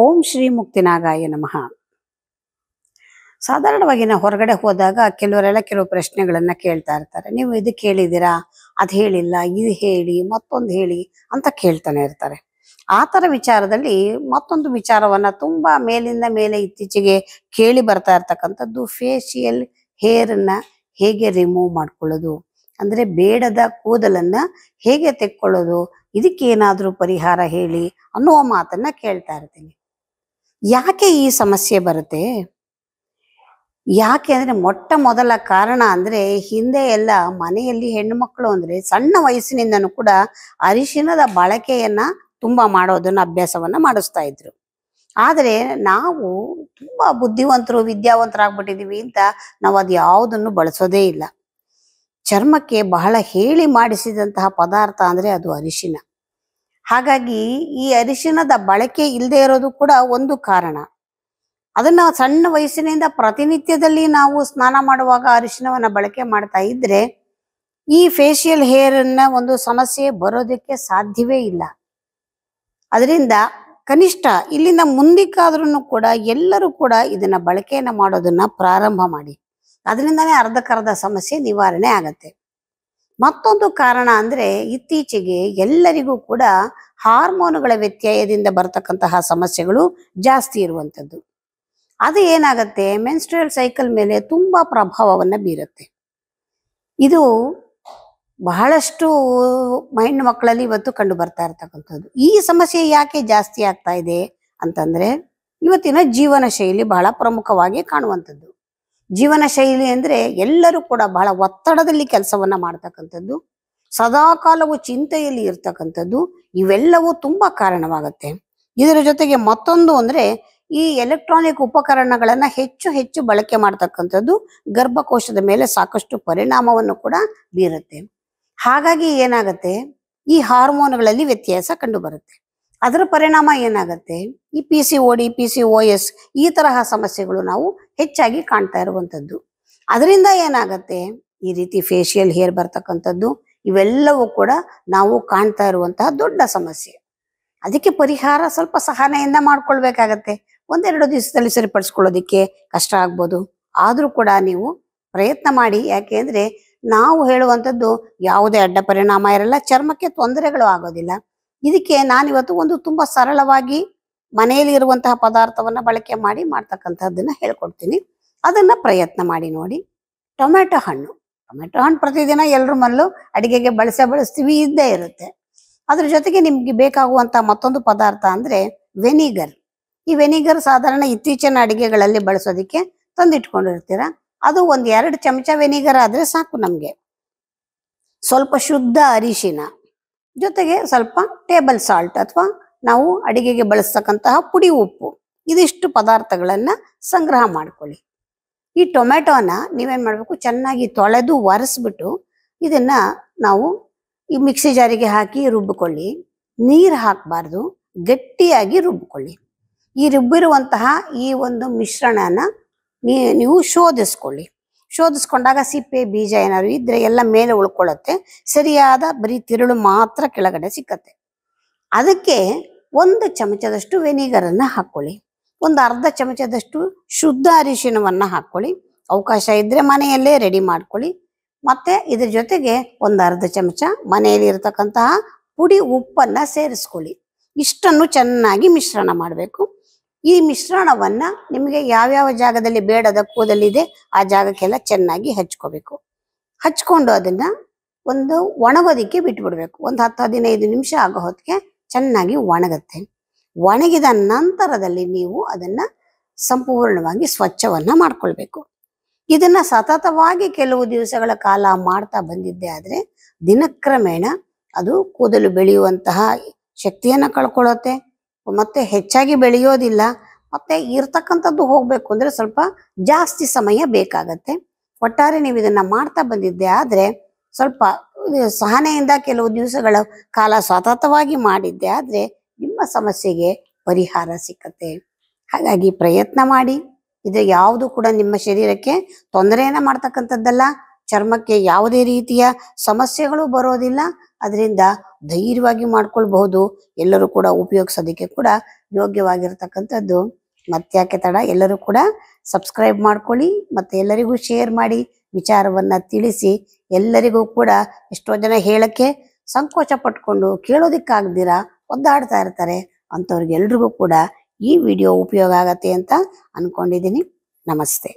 ಓಂ ಶ್ರೀ ಮುಕ್ತಿನಾಗಾಯ ನಮಃ ಸಾಧಾರಣವಾಗಿ ನಾವು ಹೊರಗಡೆ ಹೋದಾಗ ಕೆಲವರೆಲ್ಲ ಕೆಲವು ಪ್ರಶ್ನೆಗಳನ್ನ ಕೇಳ್ತಾ ಇರ್ತಾರೆ ನೀವು ಇದು ಕೇಳಿದ್ದೀರಾ ಅದು ಹೇಳಿಲ್ಲ ಇದು ಹೇಳಿ ಮತ್ತೊಂದು ಹೇಳಿ ಅಂತ ಕೇಳ್ತಾನೆ ಇರ್ತಾರೆ ಆ ಥರ ವಿಚಾರದಲ್ಲಿ ಮತ್ತೊಂದು ವಿಚಾರವನ್ನ ತುಂಬಾ ಮೇಲಿಂದ ಮೇಲೆ ಇತ್ತೀಚೆಗೆ ಕೇಳಿ ಬರ್ತಾ ಇರ್ತಕ್ಕಂಥದ್ದು ಫೇಶಿಯಲ್ ಹೇರನ್ನ ಹೇಗೆ ರಿಮೂವ್ ಮಾಡ್ಕೊಳ್ಳೋದು ಅಂದ್ರೆ ಬೇಡದ ಕೂದಲನ್ನ ಹೇಗೆ ತೆಕ್ಕೊಳ್ಳೋದು ಇದಕ್ಕೇನಾದರೂ ಪರಿಹಾರ ಹೇಳಿ ಅನ್ನುವ ಮಾತನ್ನ ಕೇಳ್ತಾ ಇರ್ತೀನಿ ಯಾಕೆ ಈ ಸಮಸ್ಯೆ ಬರುತ್ತೆ ಯಾಕೆ ಅಂದ್ರೆ ಮೊಟ್ಟ ಮೊದಲ ಕಾರಣ ಅಂದ್ರೆ ಹಿಂದೆ ಎಲ್ಲ ಮನೆಯಲ್ಲಿ ಹೆಣ್ಣು ಮಕ್ಕಳು ಅಂದ್ರೆ ಸಣ್ಣ ವಯಸ್ಸಿನಿಂದನೂ ಕೂಡ ಅರಿಶಿನದ ಬಳಕೆಯನ್ನ ತುಂಬಾ ಮಾಡೋದನ್ನ ಅಭ್ಯಾಸವನ್ನ ಮಾಡಿಸ್ತಾ ಇದ್ರು ಆದರೆ ನಾವು ತುಂಬಾ ಬುದ್ಧಿವಂತರು ವಿದ್ಯಾವಂತರಾಗ್ಬಿಟ್ಟಿದೀವಿ ಅಂತ ನಾವು ಅದು ಯಾವುದನ್ನು ಬಳಸೋದೇ ಇಲ್ಲ ಚರ್ಮಕ್ಕೆ ಬಹಳ ಹೇಳಿ ಮಾಡಿಸಿದಂತಹ ಪದಾರ್ಥ ಅಂದ್ರೆ ಅದು ಅರಿಶಿನ ಹಾಗಾಗಿ ಈ ಅರಿಶಿನದ ಬಳಕೆ ಇಲ್ಲದೆ ಇರೋದು ಕೂಡ ಒಂದು ಕಾರಣ ಅದನ್ನ ಸಣ್ಣ ವಯಸ್ಸಿನಿಂದ ಪ್ರತಿನಿತ್ಯದಲ್ಲಿ ನಾವು ಸ್ನಾನ ಮಾಡುವಾಗ ಅರಿಶಿಣವನ್ನ ಬಳಕೆ ಮಾಡ್ತಾ ಇದ್ರೆ ಈ ಫೇಶಿಯಲ್ ಹೇರ್ ಅನ್ನ ಒಂದು ಸಮಸ್ಯೆ ಬರೋದಕ್ಕೆ ಸಾಧ್ಯವೇ ಇಲ್ಲ ಅದರಿಂದ ಕನಿಷ್ಠ ಇಲ್ಲಿಂದ ಮುಂದಿಕ್ಕಾದ್ರೂ ಕೂಡ ಎಲ್ಲರೂ ಕೂಡ ಇದನ್ನ ಬಳಕೆಯನ್ನ ಮಾಡೋದನ್ನ ಪ್ರಾರಂಭ ಮಾಡಿ ಅದರಿಂದಾನೇ ಅರ್ಧಕ್ಕರ್ಧ ಸಮಸ್ಯೆ ನಿವಾರಣೆ ಆಗತ್ತೆ ಮತ್ತೊಂದು ಕಾರಣ ಅಂದ್ರೆ ಇತ್ತೀಚೆಗೆ ಎಲ್ಲರಿಗೂ ಕೂಡ ಹಾರ್ಮೋನುಗಳ ವ್ಯತ್ಯಯದಿಂದ ಬರತಕ್ಕಂತಹ ಸಮಸ್ಯೆಗಳು ಜಾಸ್ತಿ ಇರುವಂಥದ್ದು ಅದು ಏನಾಗುತ್ತೆ ಮೆನ್ಸ್ಟ್ರಲ್ ಸೈಕಲ್ ಮೇಲೆ ತುಂಬಾ ಪ್ರಭಾವವನ್ನು ಬೀರುತ್ತೆ ಇದು ಬಹಳಷ್ಟು ಹೆಣ್ಣು ಮಕ್ಕಳಲ್ಲಿ ಇವತ್ತು ಕಂಡು ಬರ್ತಾ ಇರ್ತಕ್ಕಂಥದ್ದು ಈ ಸಮಸ್ಯೆ ಯಾಕೆ ಜಾಸ್ತಿ ಆಗ್ತಾ ಇದೆ ಅಂತಂದ್ರೆ ಇವತ್ತಿನ ಜೀವನ ಶೈಲಿ ಬಹಳ ಪ್ರಮುಖವಾಗಿ ಕಾಣುವಂಥದ್ದು ಜೀವನ ಶೈಲಿ ಅಂದ್ರೆ ಎಲ್ಲರೂ ಕೂಡ ಬಹಳ ಒತ್ತಡದಲ್ಲಿ ಕೆಲಸವನ್ನ ಮಾಡ್ತಕ್ಕಂಥದ್ದು ಸದಾಕಾಲವು ಚಿಂತೆಯಲ್ಲಿ ಇರ್ತಕ್ಕಂಥದ್ದು ಇವೆಲ್ಲವೂ ತುಂಬಾ ಕಾರಣವಾಗುತ್ತೆ ಇದರ ಜೊತೆಗೆ ಮತ್ತೊಂದು ಅಂದ್ರೆ ಈ ಎಲೆಕ್ಟ್ರಾನಿಕ್ ಉಪಕರಣಗಳನ್ನ ಹೆಚ್ಚು ಹೆಚ್ಚು ಬಳಕೆ ಮಾಡ್ತಕ್ಕಂಥದ್ದು ಗರ್ಭಕೋಶದ ಮೇಲೆ ಸಾಕಷ್ಟು ಪರಿಣಾಮವನ್ನು ಕೂಡ ಬೀರುತ್ತೆ ಹಾಗಾಗಿ ಏನಾಗುತ್ತೆ ಈ ಹಾರ್ಮೋನ್ಗಳಲ್ಲಿ ವ್ಯತ್ಯಾಸ ಕಂಡು ಬರುತ್ತೆ ಅದರ ಪರಿಣಾಮ ಏನಾಗುತ್ತೆ ಈ P C D P C O S ಈ ತರಹ ಸಮಸ್ಯೆಗಳು ನಾವು ಹೆಚ್ಚಾಗಿ ಕಾಣ್ತಾ ಇರುವಂಥದ್ದು ಅದರಿಂದ ಏನಾಗತ್ತೆ ಈ ರೀತಿ ಫೇಶಿಯಲ್ ಹೇರ್ ಬರ್ತಕ್ಕಂಥದ್ದು ಇವೆಲ್ಲವೂ ಕೂಡ ನಾವು ಕಾಣ್ತಾ ಇರುವಂತಹ ದೊಡ್ಡ ಸಮಸ್ಯೆ ಅದಕ್ಕೆ ಪರಿಹಾರ ಸ್ವಲ್ಪ ಸಹನೆಯಿಂದ ಮಾಡ್ಕೊಳ್ಬೇಕಾಗತ್ತೆ ಒಂದೆರಡು ದಿವಸದಲ್ಲಿ ಸರಿಪಡಿಸ್ಕೊಳ್ಳೋದಿಕ್ಕೆ ಕಷ್ಟ ಆಗ್ಬೋದು ಆದರೂ ಕೂಡ ನೀವು ಪ್ರಯತ್ನ ಮಾಡಿ ಯಾಕೆ ನಾವು ಹೇಳುವಂಥದ್ದು ಯಾವುದೇ ಅಡ್ಡ ಪರಿಣಾಮ ಇರಲ್ಲ ಚರ್ಮಕ್ಕೆ ತೊಂದರೆಗಳು ಆಗೋದಿಲ್ಲ ಇದಕ್ಕೆ ನಾನಿವತ್ತು ಒಂದು ತುಂಬಾ ಸರಳವಾಗಿ ಮನೆಯಲ್ಲಿ ಇರುವಂತಹ ಪದಾರ್ಥವನ್ನ ಬಳಕೆ ಮಾಡಿ ಮಾಡ್ತಕ್ಕಂಥದ್ದನ್ನ ಹೇಳ್ಕೊಡ್ತೀನಿ ಅದನ್ನ ಪ್ರಯತ್ನ ಮಾಡಿ ನೋಡಿ ಟೊಮೆಟೊ ಹಣ್ಣು ಟೊಮೆಟೊ ಹಣ್ಣು ಪ್ರತಿದಿನ ಎಲ್ಲರ ಮನೆಯಲ್ಲೂ ಅಡಿಗೆಗೆ ಬಳಸೇ ಬಳಸ್ತೀವಿ ಇದ್ದೇ ಇರುತ್ತೆ ಅದ್ರ ಜೊತೆಗೆ ನಿಮ್ಗೆ ಬೇಕಾಗುವಂತಹ ಮತ್ತೊಂದು ಪದಾರ್ಥ ಅಂದ್ರೆ ವೆನಿಗರ್ ಈ ವೆನಿಗರ್ ಸಾಧಾರಣ ಇತ್ತೀಚಿನ ಅಡಿಗೆಗಳಲ್ಲಿ ಬಳಸೋದಿಕ್ಕೆ ತಂದಿಟ್ಕೊಂಡಿರ್ತೀರ ಅದು ಒಂದ್ ಎರಡು ಚಮಚ ವೆನಿಗರ್ ಆದ್ರೆ ಸಾಕು ನಮ್ಗೆ ಸ್ವಲ್ಪ ಶುದ್ಧ ಅರಿಶಿನ ಜೊತೆಗೆ ಸ್ವಲ್ಪ ಟೇಬಲ್ ಸಾಲ್ಟ್ ಅಥವಾ ನಾವು ಅಡಿಗೆಗೆ ಬಳಸ್ತಕ್ಕಂತಹ ಪುಡಿ ಉಪ್ಪು ಇದಿಷ್ಟು ಪದಾರ್ಥಗಳನ್ನು ಸಂಗ್ರಹ ಮಾಡ್ಕೊಳ್ಳಿ ಈ ಟೊಮೆಟೊನ ನೀವೇನು ಮಾಡಬೇಕು ಚೆನ್ನಾಗಿ ತೊಳೆದು ಒರೆಸ್ಬಿಟ್ಟು ಇದನ್ನ ನಾವು ಈ ಮಿಕ್ಸಿ ಜಾರಿಗೆ ಹಾಕಿ ರುಬ್ಬಿಕೊಳ್ಳಿ ನೀರು ಹಾಕಬಾರ್ದು ಗಟ್ಟಿಯಾಗಿ ರುಬ್ಬಿಕೊಳ್ಳಿ ಈ ರುಬ್ಬಿರುವಂತಹ ಈ ಒಂದು ಮಿಶ್ರಣನ ನೀವು ಶೋಧಿಸ್ಕೊಳ್ಳಿ ಶೋಧಿಸ್ಕೊಂಡಾಗ ಸಿಪ್ಪೆ ಬೀಜ ಏನಾದ್ರು ಇದ್ರೆ ಎಲ್ಲ ಮೇಲೆ ಉಳ್ಕೊಳ್ಳುತ್ತೆ ಸರಿಯಾದ ಬರೀ ತಿರುಳು ಮಾತ್ರ ಕೆಳಗಡೆ ಸಿಕ್ಕತ್ತೆ ಅದಕ್ಕೆ ಒಂದು ಚಮಚದಷ್ಟು ವೆನಿಗರನ್ನು ಹಾಕೊಳ್ಳಿ ಒಂದು ಅರ್ಧ ಚಮಚದಷ್ಟು ಶುದ್ಧ ಅರಿಶಿನವನ್ನು ಹಾಕೊಳ್ಳಿ ಅವಕಾಶ ಇದ್ದರೆ ಮನೆಯಲ್ಲೇ ರೆಡಿ ಮಾಡ್ಕೊಳ್ಳಿ ಮತ್ತೆ ಇದ್ರ ಜೊತೆಗೆ ಒಂದು ಅರ್ಧ ಚಮಚ ಮನೆಯಲ್ಲಿ ಇರತಕ್ಕಂತಹ ಪುಡಿ ಉಪ್ಪನ್ನು ಸೇರಿಸ್ಕೊಳ್ಳಿ ಇಷ್ಟನ್ನು ಚೆನ್ನಾಗಿ ಮಿಶ್ರಣ ಮಾಡಬೇಕು ಈ ಮಿಶ್ರಣವನ್ನ ನಿಮಗೆ ಯಾವ್ಯಾವ ಜಾಗದಲ್ಲಿ ಬೇಡದ ಕೂದಲಿದೆ ಆ ಜಾಗಕ್ಕೆಲ್ಲ ಚೆನ್ನಾಗಿ ಹಚ್ಕೋಬೇಕು ಹಚ್ಕೊಂಡು ಅದನ್ನ ಒಂದು ಒಣಗೋದಿಕ್ಕೆ ಬಿಟ್ಬಿಡ್ಬೇಕು ಒಂದು ಹತ್ತು ಹದಿನೈದು ನಿಮಿಷ ಆಗೋ ಹೊತ್ತಿಗೆ ಚೆನ್ನಾಗಿ ಒಣಗತ್ತೆ ಒಣಗಿದ ನಂತರದಲ್ಲಿ ನೀವು ಅದನ್ನ ಸಂಪೂರ್ಣವಾಗಿ ಸ್ವಚ್ಛವನ್ನ ಮಾಡ್ಕೊಳ್ಬೇಕು ಇದನ್ನ ಸತತವಾಗಿ ಕೆಲವು ದಿವಸಗಳ ಕಾಲ ಮಾಡ್ತಾ ಬಂದಿದ್ದೆ ಆದ್ರೆ ದಿನಕ್ರಮೇಣ ಅದು ಕೂದಲು ಬೆಳೆಯುವಂತಹ ಶಕ್ತಿಯನ್ನ ಕಳ್ಕೊಳ್ಳುತ್ತೆ ಮತ್ತೆ ಹೆಚ್ಚಾಗಿ ಬೆಳೆಯೋದಿಲ್ಲ ಮತ್ತೆ ಇರ್ತಕ್ಕಂಥದ್ದು ಹೋಗಬೇಕು ಅಂದರೆ ಸ್ವಲ್ಪ ಜಾಸ್ತಿ ಸಮಯ ಬೇಕಾಗತ್ತೆ ಒಟ್ಟಾರೆ ನೀವು ಇದನ್ನ ಮಾಡ್ತಾ ಬಂದಿದ್ದೆ ಆದರೆ ಸ್ವಲ್ಪ ಸಹನೆಯಿಂದ ಕೆಲವು ದಿವಸಗಳ ಕಾಲ ಸತತವಾಗಿ ಮಾಡಿದ್ದೆ ಆದರೆ ನಿಮ್ಮ ಸಮಸ್ಯೆಗೆ ಪರಿಹಾರ ಸಿಕ್ಕತ್ತೆ ಹಾಗಾಗಿ ಪ್ರಯತ್ನ ಮಾಡಿ ಇದು ಯಾವುದು ಕೂಡ ನಿಮ್ಮ ಶರೀರಕ್ಕೆ ತೊಂದರೆಯನ್ನು ಮಾಡ್ತಕ್ಕಂಥದ್ದಲ್ಲ ಚರ್ಮಕ್ಕೆ ಯಾವುದೇ ರೀತಿಯ ಸಮಸ್ಯೆಗಳು ಬರೋದಿಲ್ಲ ಅದರಿಂದ ಧೈರ್ಯವಾಗಿ ಮಾಡ್ಕೊಳ್ಬಹುದು ಎಲ್ಲರೂ ಕೂಡ ಉಪಯೋಗಿಸೋದಕ್ಕೆ ಕೂಡ ಯೋಗ್ಯವಾಗಿರ್ತಕ್ಕಂಥದ್ದು ಯಾಕೆ ತಡ ಎಲ್ಲರೂ ಕೂಡ ಸಬ್ಸ್ಕ್ರೈಬ್ ಮಾಡ್ಕೊಳ್ಳಿ ಮತ್ತು ಎಲ್ಲರಿಗೂ ಶೇರ್ ಮಾಡಿ ವಿಚಾರವನ್ನು ತಿಳಿಸಿ ಎಲ್ಲರಿಗೂ ಕೂಡ ಎಷ್ಟೋ ಜನ ಹೇಳೋಕ್ಕೆ ಸಂಕೋಚ ಪಟ್ಕೊಂಡು ಕೇಳೋದಕ್ಕಾಗ್ದಿರ ಒದ್ದಾಡ್ತಾ ಇರ್ತಾರೆ ಅಂಥವ್ರಿಗೆಲ್ರಿಗೂ ಕೂಡ ಈ ವಿಡಿಯೋ ಉಪಯೋಗ ಆಗತ್ತೆ ಅಂತ ಅಂದ್ಕೊಂಡಿದ್ದೀನಿ ನಮಸ್ತೆ